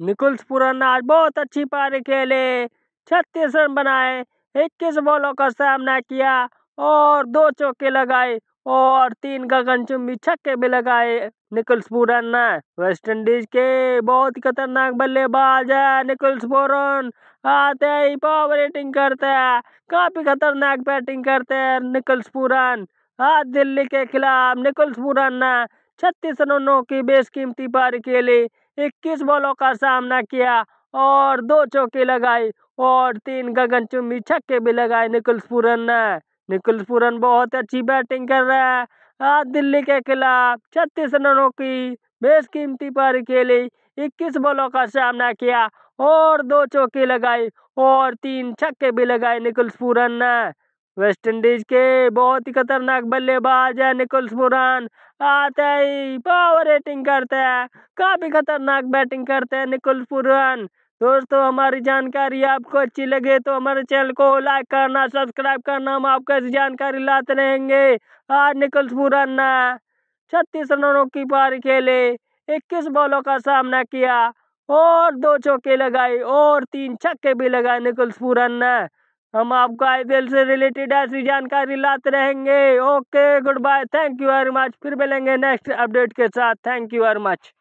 निकुल्सपुर आज बहुत अच्छी पारी खेले छत्तीस रन बनाए इक्कीस बॉलों का सामना किया और दो चौके लगाए और तीन गगनचुंबी छक्के भी लगाए निकुल्स वेस्ट इंडीज के बहुत खतरनाक बल्लेबाज है निकुल्स आते ही पावर रेटिंग करते हैं काफी खतरनाक बैटिंग करते हैं निकुल्स आज दिल्ली के खिलाफ निकुल्स ने छत्तीस रनों की बेशकीमती पारी खेली इक्कीस बॉलों का सामना किया और दो चौके लगाई और तीन गगन चुम्बी छक्के भी लगाए निकुल्स पूरन ने निकुल्स पूरन बहुत अच्छी बैटिंग कर रहा है आज दिल्ली के खिलाफ छत्तीस रनों की बेशकीमती पर खेली इक्कीस बॉलों का सामना किया और दो चौके लगाई और तीन छक्के भी लगाए निकुल्स पूरन ने वेस्टइंडीज के बहुत ही खतरनाक बल्लेबाज है निकोल्स बुरान आते ही पावर रेटिंग करते हैं काफ़ी खतरनाक बैटिंग करते हैं निकोल्स बुरान दोस्तों हमारी जानकारी आपको अच्छी लगे तो हमारे चैनल को लाइक करना सब्सक्राइब करना हम आपको ऐसी जानकारी लाते रहेंगे आज निकोल्स बुरान ने छत्तीस रनों की पारी खेले इक्कीस बॉलों का सामना किया और दो चौके लगाए और तीन छक्के भी लगाए निकोल्स पूरन ने हम आपको आईपीएल से रिलेटेड ऐसी जानकारी लाते रहेंगे okay good bye thank you very much फिर मिलेंगे नेक्स्ट अपडेट के साथ थैंक यू वेरी मच